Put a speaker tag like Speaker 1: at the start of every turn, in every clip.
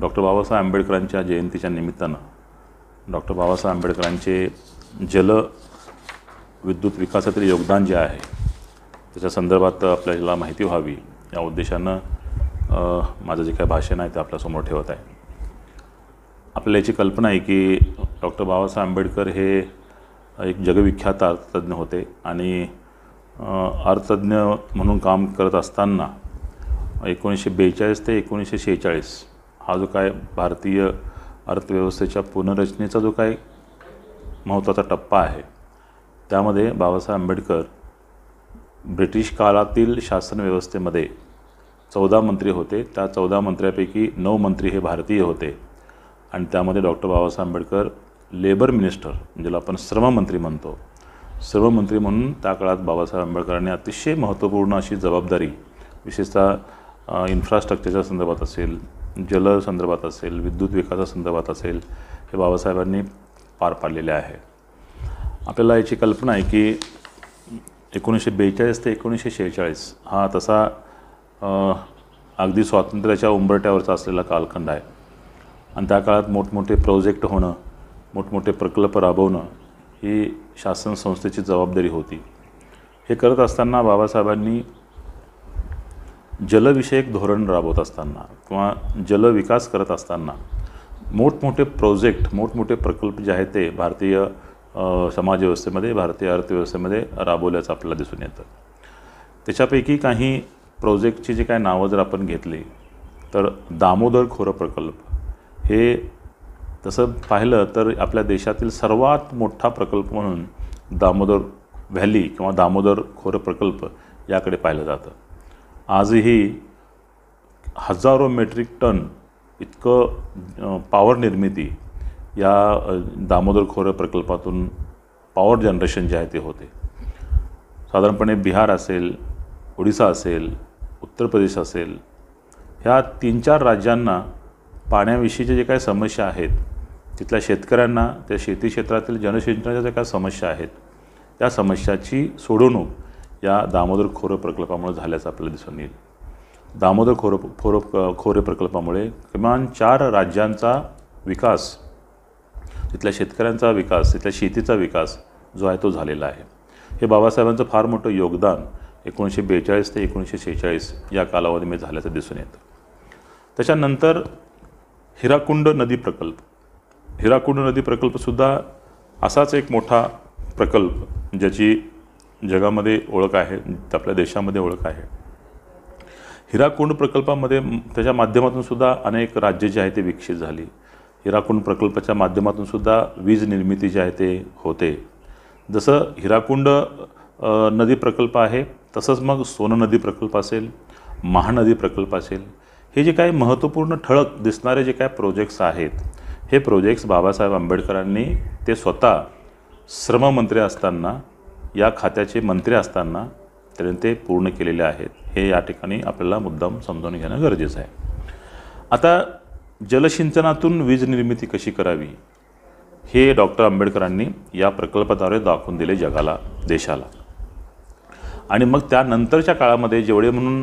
Speaker 1: doctor Babasaheb आंबेडकरांच्या जयंतीच्या निमित्तानं डॉक्टर बाबासाहेब आंबेडकरांचे जल विद्युत विकासातील योगदान जे आहे त्याच्या संदर्भात आपल्याला माहिती व्हावी या उद्देशानं माझं जे काही भाषण आहे ते आपल्यासमोर ठेवत आहे आपल्याला याची कल्पना आहे की डॉक्टर बाबासाहेब आंबेडकर हे एक जगविख्यात अर्थतज्ञ होते आणि अर्थतज्ञ म्हणून काम करत असताना एकोणीसशे बेचाळीस ते एकोणीसशे शेहेचाळीस हा जो काय भारतीय अर्थव्यवस्थेच्या पुनर्रचनेचा जो काय महत्त्वाचा टप्पा आहे त्यामध्ये बाबासाहेब आंबेडकर ब्रिटिश काळातील शासन व्यवस्थेमध्ये चौदा मंत्री होते त्या चौदा मंत्र्यापैकी नऊ मंत्री हे भारतीय होते आणि त्यामध्ये doctor Babasaheb Ambedkar labour minister ज्याला आपण श्रममंत्री म्हणतो श्रममंत्री म्हणून त्या काळात बाबासाहेब आंबेडकरांनी अतिशय महत्त्वपूर्ण अशी जबाबदारी विशेषतः इन्फ्रास्ट्रक्चरच्या संदर्भात असेल जल संदर्भात असेल विद्युत विकासासंदर्भात असेल हे बाबासाहेबांनी पार पाडलेले आहे आपल्याला याची कल्पना आहे की एकोणीसशे बेचाळीस ते एकोणीसशे शेहेचाळीस हा तसा अगदी स्वातंत्र्याच्या उंबरट्यावरचा असलेला कालखंड आहे आणि त्या काळात मोठमोठे प्रोजेक्ट होणं मोठमोठे प्रकल्प राबवणं ही शासन संस्थेची जबाबदारी होती हे करत असताना बाबासाहेबांनी जलविषयक धोरण राबवत असताना किंवा जलविकास करत असताना मोठमोठे प्रोजेक्ट मोठमोठे प्रकल्प जे आहेत ते भारतीय समाजव्यवस्थेमध्ये भारतीय अर्थव्यवस्थेमध्ये राबवल्याचं आपल्याला दिसून येतं त्याच्यापैकी काही प्रोजेक्टची जी काही नावं जर आपण घेतली तर दामोदर खोरं प्रकल्प हे तसं पाहिलं तर आपल्या देशातील सर्वात मोठा प्रकल्प म्हणून दामोदर व्हॅली किंवा दामोदर खोरं प्रकल्प याकडे पाहिलं जातं आजही हजारो मेट्रिक टन इतकं पावर निर्मिती या दामोदर खोरे प्रकल्पातून पॉवर जनरेशन जे आहे ते होते साधारणपणे बिहार असेल ओडिसा असेल उत्तर प्रदेश असेल ह्या तीन चार राज्यांना पाण्याविषयीच्या जे काय समस्या आहेत तिथल्या शेतकऱ्यांना त्या शेती क्षेत्रातील जनसिंचनाच्या ज्या काय समस्या आहेत त्या समस्याची सोडवणूक या दामोदर खोरं प्रकल्पामुळे झाल्याचं आपल्याला दिसून येईल दामोदर खोरं खोरं खोरे प्रकल्पामुळे किमान चार राज्यांचा विकास तिथल्या शेतकऱ्यांचा विकास तिथल्या शेतीचा विकास जो आहे तो झालेला आहे हे बाबासाहेबांचं फार मोठं योगदान एकोणीसशे बेचाळीस ते एकोणीसशे शेहेचाळीस या कालावधीमध्ये झाल्याचं दिसून येतं त्याच्यानंतर हिराकुंड नदी प्रकल्प हिराकुंड नदी प्रकल्पसुद्धा असाच एक मोठा प्रकल्प ज्याची जगामध्ये ओळख आहे आपल्या देशामध्ये ओळख आहे हिराकुंड प्रकल्पामध्ये त्याच्या माध्यमातून सुद्धा अनेक राज्य जे आहे ते विकसित झाली हिराकुंड प्रकल्पाच्या माध्यमातून सुद्धा वीज निर्मिती जी आहे ते होते जसं हिराकुंड नदी प्रकल्प आहे तसंच मग सोन नदी प्रकल्प असेल महानदी प्रकल्प असेल हे जे काही महत्त्वपूर्ण ठळक दिसणारे जे काय प्रोजेक्ट्स आहेत हे प्रोजेक्ट्स बाबासाहेब आंबेडकरांनी ते स्वतः श्रममंत्री असताना या खात्याचे मंत्री असताना त्याने ते पूर्ण केलेले आहेत हे या ठिकाणी आपल्याला मुद्दाम समजून घेणं गरजेचं आहे आता जलसिंचनातून वीज निर्मिती कशी करावी हे डॉक्टर आंबेडकरांनी या प्रकल्पाद्वारे दाखवून दिले जगाला देशाला आणि मग त्यानंतरच्या काळामध्ये जेवढे म्हणून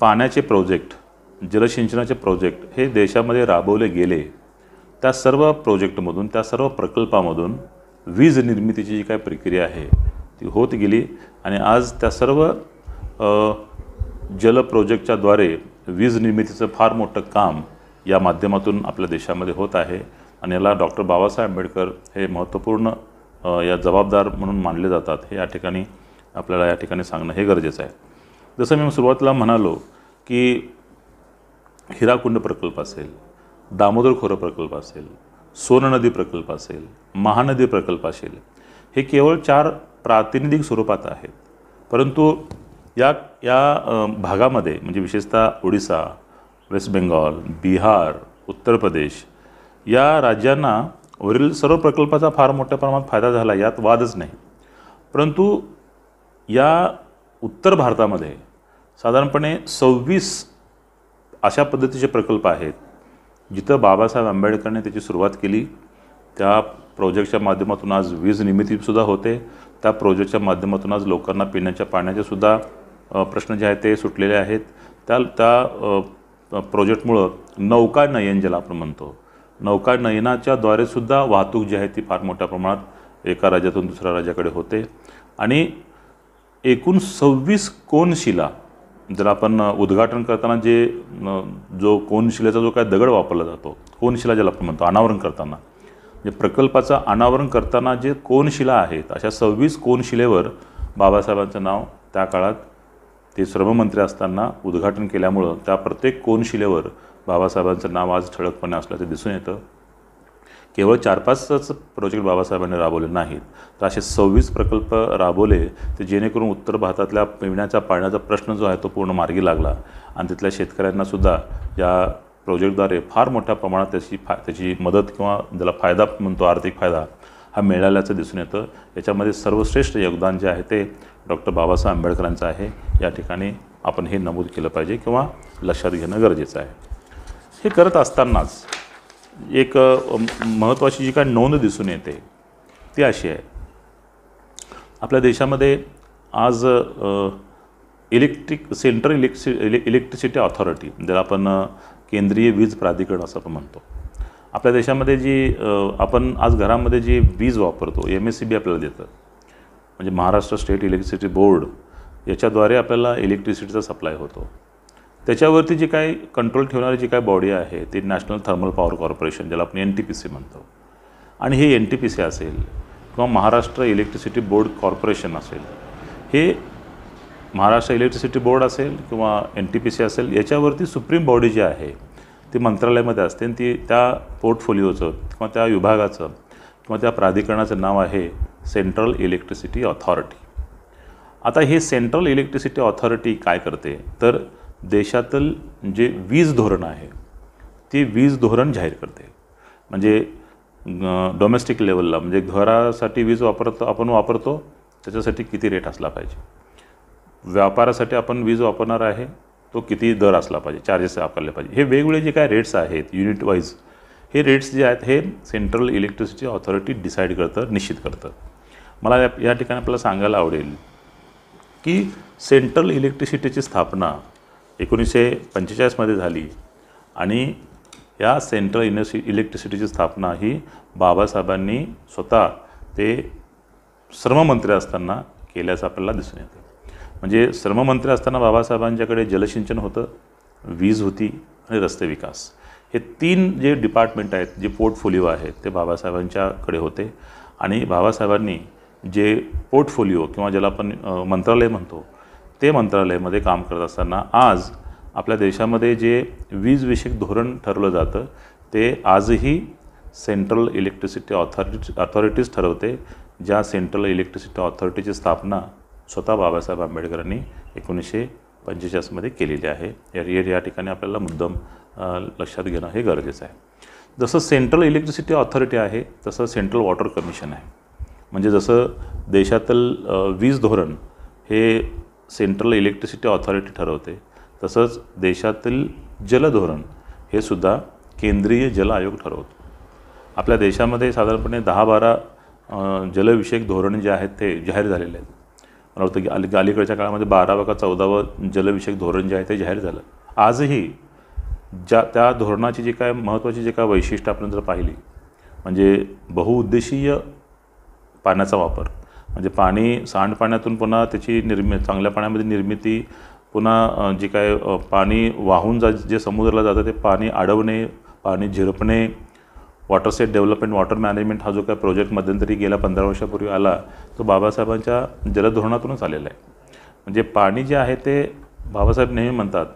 Speaker 1: पाण्याचे प्रोजेक्ट जलसिंचनाचे प्रोजेक्ट हे देशामध्ये राबवले गेले त्या सर्व प्रोजेक्टमधून त्या सर्व प्रकल्पामधून वीज निर्मितीची जी काय प्रक्रिया आहे ती होत गेली आणि आज त्या सर्व जल प्रोजेक्टच्याद्वारे वीज निर्मितीचं फार मोठं काम या माध्यमातून आपल्या देशामध्ये होत आहे आणि याला डॉक्टर बाबासाहेब आंबेडकर हे महत्त्वपूर्ण या जबाबदार म्हणून मानले जातात हे या ठिकाणी आपल्याला या ठिकाणी सांगणं हे गरजेचं आहे जसं मी सुरुवातीला म्हणालो की हिराकुंड प्रकल्प असेल दामोदर खोरं प्रकल्प असेल सोननदी प्रकल्प असेल महानदी प्रकल्प असेल हे केवळ चार प्रातिनिधिक स्वरूपात आहेत परंतु या या भागामध्ये म्हणजे विशेषतः ओडिसा वेस्ट बेंगॉल बिहार उत्तर प्रदेश या राज्यांना वरील सर्व प्रकल्पाचा फार मोठ्या प्रमाणात फायदा झाला यात वादच नाही परंतु या उत्तर भारतामध्ये साधारणपणे सव्वीस अशा पद्धतीचे प्रकल्प आहेत जिथं बाबासाहेब आंबेडकरने त्याची सुरुवात केली त्या प्रोजेक्टच्या माध्यमातून आज वीज निर्मितीसुद्धा होते त्या प्रोजेक्टच्या माध्यमातून आज लोकांना पिण्याच्या पाण्याचेसुद्धा प्रश्न जे आहेत ते सुटलेले आहेत त्या त्या प्रोजेक्टमुळं नौका नयन ज्याला आपण म्हणतो नौका सुद्धा वाहतूक जी आहे ती फार मोठ्या प्रमाणात एका राज्यातून दुसऱ्या राज्याकडे होते आणि एकूण सव्वीस कोनशिला जर आपण उद्घाटन करताना जे जो कोनशिलाचा जो काय दगड वापरला जातो कोनशिला ज्याला आपण म्हणतो अनावरण करताना म्हणजे प्रकल्पाचं अनावरण करताना जे कोनशिला आहेत अशा सव्वीस कोनशिलेवर बाबासाहेबांचं नाव त्या काळात ते श्रममंत्री असताना उद्घाटन केल्यामुळं त्या प्रत्येक कोनशिलेवर बाबासाहेबांचं नाव आज ठळकपणे असल्याचं दिसून येतं केवळ चार पाचच प्रोजेक्ट बाबासाहेबांनी राबवले नाहीत तर असे सव्वीस प्रकल्प राबवले तर जेणेकरून उत्तर भारतातल्या पिण्याच्या पाण्याचा प्रश्न जो आहे तो पूर्ण मार्गी लागला आणि तिथल्या शेतकऱ्यांनासुद्धा या प्रोजेक्टद्वारे फार मोठ्या प्रमाणात त्याची फा त्याची मदत किंवा ज्याला फायदा म्हणतो आर्थिक फायदा हा मिळाल्याचं दिसून येतं याच्यामध्ये सर्वश्रेष्ठ योगदान जे आहे ते डॉक्टर बाबासाहेब आंबेडकरांचं आहे या ठिकाणी आपण हे नमूद केलं पाहिजे किंवा लक्षात घेणं गरजेचं आहे हे करत असतानाच एक महत्त्वाची जी काय नोंद दिसून येते ती अशी आहे आपल्या देशामध्ये आज इलेक्ट्रिक सेंट्रल इलेक्ट्रि इले इलेक्ट्रिसिटी ऑथॉरिटी ज्याला आपण केंद्रीय वीज प्राधिकरण असं आपण म्हणतो आपल्या देशामध्ये जी आपण आज घरामध्ये जी वीज वापरतो एम एस सी बी आपल्याला देतं म्हणजे महाराष्ट्र स्टेट इलेक्ट्रिसिटी बोर्ड याच्याद्वारे आपल्याला इलेक्ट्रिसिटीचा सप्लाय होतो त्याच्यावरती जी काय कंट्रोल ठेवणारी जी काय बॉडी आहे ती नॅशनल थर्मल पॉवर कॉर्पोरेशन ज्याला आपण एन टी पी सी म्हणतो आणि हे एन टी पी सी असेल किंवा महाराष्ट्र इलेक्ट्रिसिटी बोर्ड कॉर्पोरेशन असेल हे महाराष्ट्र इलेक्ट्रिसिटी बोर्ड असेल किंवा एन टी पी सी असेल याच्यावरती सुप्रीम बॉडी जी आहे ती मंत्रालयामध्ये असते आणि ती त्या पोर्टफोलिओचं किंवा त्या विभागाचं किंवा त्या प्राधिकरणाचं नाव आहे सेंट्रल इलेक्ट्रिसिटी ऑथॉरिटी आता हे सेंट्रल इलेक्ट्रिसिटी ऑथॉरिटी काय करते तर देशातील जे वीज धोरण आहे ते वीज धोरण जाहीर करते म्हणजे डोमेस्टिक लेवलला म्हणजे घरासाठी वीज वापरतो आपण वापरतो त्याच्यासाठी किती रेट असला पाहिजे व्यापारासाठी आपण वीज वापरणार आहे तो किती दर असला पाहिजे चार्जेस वापरले पाहिजे हे वेगवेगळे जे काय रेट्स आहेत युनिट वाईज हे रेट्स जे आहेत हे सेंट्रल इलेक्ट्रिसिटी ऑथॉरिटी डिसाईड करतं निश्चित करतं मला या ठिकाणी आपल्याला सांगायला आवडेल की सेंट्रल इलेक्ट्रिसिटीची स्थापना एकोणीसशे पंचेचाळीसमध्ये झाली आणि या सेंट्रल युनिव्हर्सि इलेक्ट्रिसिटीची स्थापना ही बाबासाहेबांनी स्वतः ते श्रममंत्री असताना केल्याचं आपल्याला दिसून येतं म्हणजे श्रममंत्री असताना बाबासाहेबांच्याकडे जलसिंचन होतं वीज होती आणि रस्ते विकास हे तीन जे डिपार्टमेंट आहेत जे पोर्टफोलिओ आहेत ते बाबासाहेबांच्याकडे होते आणि बाबासाहेबांनी जे पोर्टफोलिओ किंवा ज्याला आपण मंत्रालय म्हणतो ते मंत्रालयामध्ये काम करत असताना आज आपल्या देशामध्ये जे वीजविषयक धोरण ठरवलं जातं ते आजही सेंट्रल इलेक्ट्रिसिटी ऑथॉरिटी ऑथॉरिटीज ठरवते ज्या सेंट्रल इलेक्ट्रिसिटी ऑथॉरिटीची स्थापना स्वतः बाबासाहेब आंबेडकरांनी एकोणीसशे पंचेचाळीसमध्ये केलेली आहे या या ठिकाणी आपल्याला मुद्दम लक्षात घेणं हे गरजेचं आहे जसं सेंट्रल इलेक्ट्रिसिटी ऑथॉरिटी आहे तसं सेंट्रल वॉटर कमिशन आहे म्हणजे जसं देशातील वीज धोरण हे सेंट्रल इलेक्ट्रिसिटी ऑथॉरिटी ठरवते तसंच देशातील जलधोरण हे सुद्धा केंद्रीय जल आयोग ठरवतो आपल्या देशामध्ये साधारणपणे दहा बारा जलविषयक धोरण जे आहेत ते जाहीर झालेले आहेत मला वाटतं की अली अलीकडच्या काळामध्ये बारावं का चौदावं जलविषयक धोरण जे आहे ते जाहीर झालं आजही ज्या त्या धोरणाची जी काय महत्त्वाची जे काय वैशिष्ट्य आपण जर पाहिली म्हणजे बहुउद्देशीय पाण्याचा वापर म्हणजे पाणी सांडपाण्यातून पुन्हा त्याची निर्मि चांगल्या पाण्यामध्ये निर्मिती पुन्हा जे काय पाणी वाहून जा जे समुद्राला जातं ते पाणी अडवणे पाणी झिरपणे watershed development water management हा जो काय प्रोजेक्ट मध्यंतरी गेल्या पंधरा वर्षापूर्वी आला तो बाबासाहेबांच्या जलधोरणातूनच आलेला आहे म्हणजे पाणी जे आहे ते बाबासाहेब नेहमी म्हणतात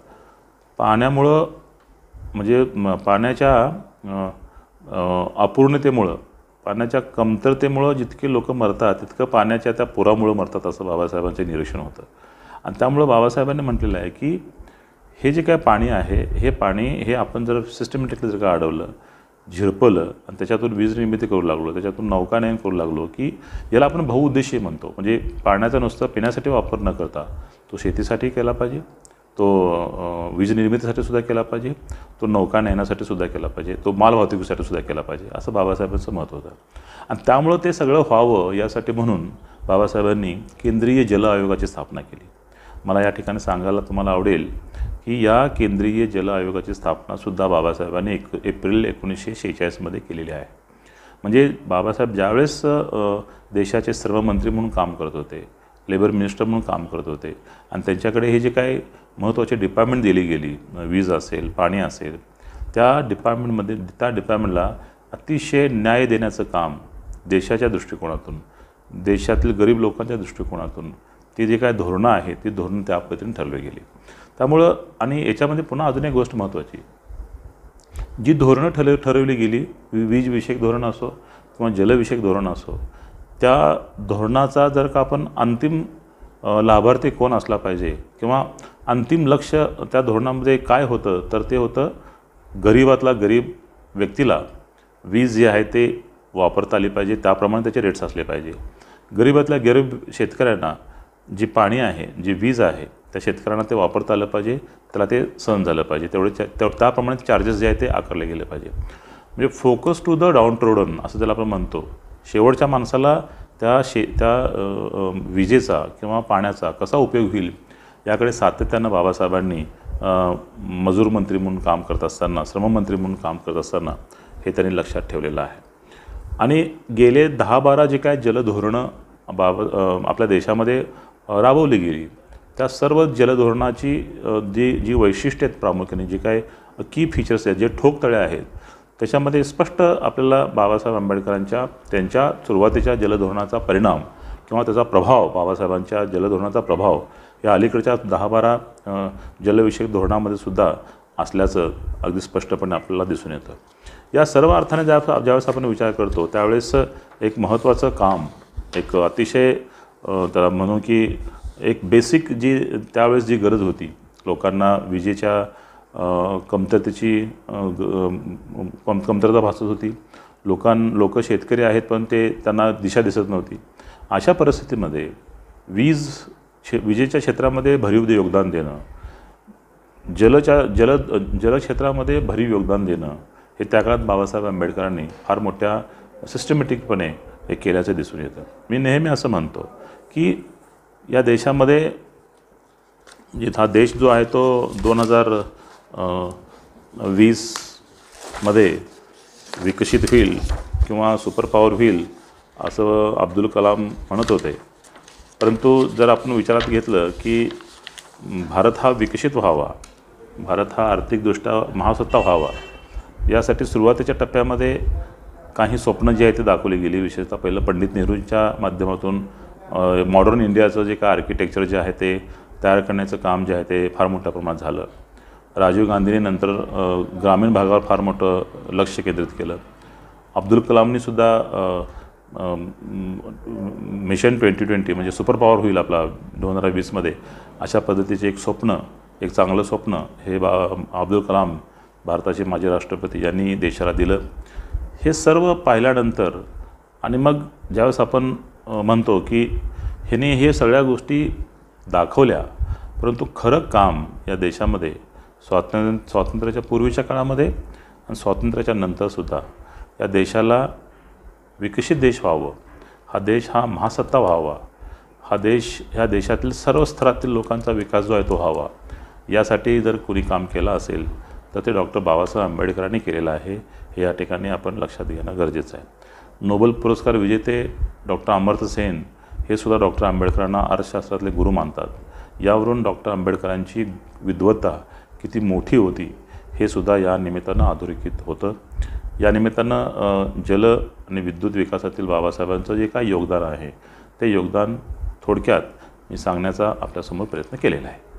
Speaker 1: पाण्यामुळं म्हणजे पाण्याच्या अपूर्णतेमुळं पाण्याच्या कमतरतेमुळं जितके लोक मरतात तितकं पाण्याच्या त्या पुरामुळं मरतात असं बाबासाहेबांचं निरीक्षण होतं आणि त्यामुळं बाबासाहेबांनी म्हटलेलं आहे की हे जे काय पाणी आहे हे पाणी हे आपण जर सिस्टमॅटिकली जर का अडवलं झिरपलं आणि त्याच्यातून वीज निर्मिती करू लागलो त्याच्यातून नौकानयन करू लागलो की याला आपण बहुउद्देशीय म्हणतो म्हणजे पाण्याचं नुसतं पिण्यासाठी वापर न करता तो शेतीसाठी केला पाहिजे तो निर्मितीसाठी सुद्धा केला पाहिजे तो नौका नेण्यासाठी सुद्धा केला पाहिजे तो मालवाहतुकीसाठी सुद्धा केला पाहिजे असं बाबासाहेबांचं मत होतं आणि त्यामुळं ते सगळं व्हावं यासाठी म्हणून बाबासाहेबांनी केंद्रीय जल आयोगाची स्थापना केली मला या ठिकाणी सांगायला तुम्हाला आवडेल की या केंद्रीय जल आयोगाची स्थापनासुद्धा बाबासाहेबांनी एक एप्रिल एकोणीसशे शेहेचाळीसमध्ये केलेली आहे म्हणजे बाबासाहेब ज्यावेळेस देशाचे सर्व मंत्री म्हणून काम करत होते लेबर मिनिस्टर म्हणून काम करत होते आणि त्यांच्याकडे हे जे काय महत्त्वाची डिपार्टमेंट दिली गेली वीज असेल पाणी असेल त्या डिपार्टमेंटमध्ये त्या डिपार्टमेंटला अतिशय न्याय देण्याचं काम देशाच्या दृष्टिकोनातून देशातील गरीब लोकांच्या दृष्टिकोनातून ती जी काय धोरणं आहेत ती धोरणं त्या पद्धतीने ठरवली गेली त्यामुळं आणि याच्यामध्ये पुन्हा अजून एक गोष्ट महत्त्वाची जी धोरणं ठरव ठरवली गेली वीजविषयक धोरण असो किंवा जलविषयक धोरण असो त्या धोरणाचा जर का आपण अंतिम लाभार्थी कोण असला पाहिजे किंवा अंतिम लक्ष त्या धोरणामध्ये काय होतं तर ते होतं गरीबातला गरीब व्यक्तीला वीज जी आहे ते वापरता आली पाहिजे त्याप्रमाणे त्याचे रेट्स असले पाहिजे गरीबातल्या गरीब शेतकऱ्यांना जी पाणी आहे जी वीज आहे त्या शेतकऱ्यांना ते वापरता आलं पाहिजे त्याला ते सहन झालं पाहिजे तेवढे त्या त्याप्रमाणे चार्जेस जे आहे ते आकारले गेले पाहिजे म्हणजे focus to the downtrodden असं त्याला आपण म्हणतो शेवटच्या माणसाला त्या शे त्या विजेचा किंवा पाण्याचा कसा उपयोग होईल याकडे सातत्यानं बाबासाहेबांनी मजूर मंत्री म्हणून काम करत असताना श्रममंत्री म्हणून काम करत असताना हे त्यांनी लक्षात ठेवलेलं आहे आणि गेले दहा बारा जे काय जलधोरणं बाबत आपल्या देशामध्ये राबवली गेली त्या सर्व जलधोरणाची जी जी वैशिष्ट्य आहेत प्रामुख्याने जी काय की फीचर्स आहेत जे ठोकतळे आहेत त्याच्यामध्ये स्पष्ट आपल्याला बाबासाहेब आंबेडकरांच्या त्यांच्या सुरुवातीच्या जलधोरणाचा परिणाम किंवा त्याचा प्रभाव बाबासाहेबांच्या जलधोरणाचा प्रभाव या अलीकडच्या दहा बारा जलविषयक धोरणामध्ये सुद्धा असल्याचं अगदी स्पष्टपणे आपल्याला दिसून येतं या सर्व अर्थाने ज्या ज्यावेळेस आपण विचार करतो त्यावेळेस एक महत्त्वाचं काम एक अतिशय त्याला म्हणू की एक बेसिक जी त्यावेळेस जी गरज होती लोकांना विजेच्या कमतरतेची कम कमतरता भासत होती लोकां लोक शेतकरी आहेत पण ते त्यांना दिशा दिसत नव्हती अशा परिस्थितीमध्ये वीज क्षे विजेच्या क्षेत्रामध्ये भरीव योगदान देणं जलच्या जल जलक्षेत्रामध्ये भरीव योगदान देणं हे त्या काळात बाबासाहेब आंबेडकरांनी फार मोठ्या सिस्टमॅटिकपणे हे केल्याचं दिसून येतं मी नेहमी असं म्हणतो की या देशामध्ये हा देश जो आहे तो दोन हजार वीसमध्ये विकसित होईल किंवा सुपर पॉवर होईल असं अब्दुल कलाम म्हणत होते परंतु जर आपण विचारात घेतलं की भारत हा विकसित व्हावा भारत हा आर्थिकदृष्ट्या महासत्ता व्हावा यासाठी सुरुवातीच्या टप्प्यामध्ये काही स्वप्न जी आहेत ते दाखवली गेली विशेषतः पहिलं पंडित नेहरूंच्या माध्यमातून मॉडर्न इंडियाचं जे काय आर्किटेक्चर जे आहे ते तयार करण्याचं काम जे आहे ते फार मोठ्या प्रमाणात झालं राजीव गांधीने नंतर ग्रामीण भागावर फार मोठं लक्ष केंद्रित केलं अब्दुल कलामनीसुद्धा मिशन ट्वेंटी ट्वेंटी म्हणजे सुपर पॉवर होईल आपला दोन हजार वीसमध्ये अशा पद्धतीचे एक स्वप्न एक चांगलं स्वप्न हे बा अब्दुल कलाम भारताचे माजी राष्ट्रपती यांनी देशाला दिलं हे सर्व पाहिल्यानंतर आणि मग ज्यावेळेस आपण म्हणतो की ह्याने हे सगळ्या गोष्टी दाखवल्या परंतु खरं काम या देशामध्ये स्वातंत्र्य स्वातंत्र्याच्या पूर्वीच्या काळामध्ये आणि स्वातंत्र्याच्या नंतरसुद्धा या देशाला विकसित देश व्हावं हा देश हा महासत्ता व्हावा हा देश ह्या देशातील सर्व स्तरातील लोकांचा विकास जो आहे तो व्हावा यासाठी जर कुणी काम केलं असेल तर ते डॉक्टर बाबासाहेब आंबेडकरांनी केलेलं आहे हे या ठिकाणी आपण लक्षात घेणं गरजेचं आहे नोबेल पुरस्कार विजेते डॉक्टर अमर्त्य सेन हे सुद्धा डॉक्टर आंबेडकरांना अर्थशास्त्रातले गुरु मानतात यावरून डॉक्टर आंबेडकरांची विद्वत्ता किती मोठी होती हे सुद्धा या निमित्तानं अधोरेखित होतं या निमित्तानं जल आणि विद्युत विकासातील बाबासाहेबांचं जे काय योगदान आहे ते योगदान थोडक्यात मी सांगण्याचा आपल्यासमोर प्रयत्न केलेला आहे